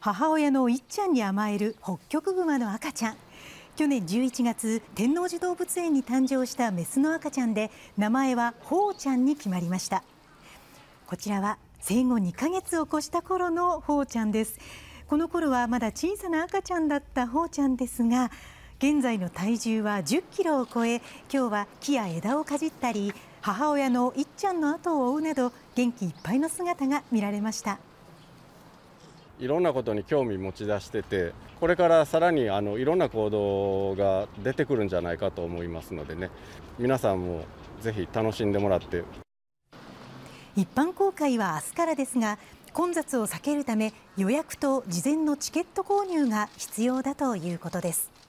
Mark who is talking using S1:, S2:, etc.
S1: 母親のいっちゃんに甘えるホッキョクグマの赤ちゃん去年11月天王寺動物園に誕生したメスの赤ちゃんで名前はほうちゃんに決まりましたこちらは生後2ヶ月を越した頃のほうちゃんですこの頃はまだ小さな赤ちゃんだったほうちゃんですが現在の体重は10キロを超え今日は木や枝をかじったり母親のいっちゃんの後を追うなど元気いっぱいの姿が見られました
S2: いろんなことに興味持ち出しててこれからさらにあのいろんな行動が出てくるんじゃないかと思いますのでね皆さんもぜひ楽しんでもらって
S1: 一般公開は明日からですが混雑を避けるため予約と事前のチケット購入が必要だということです。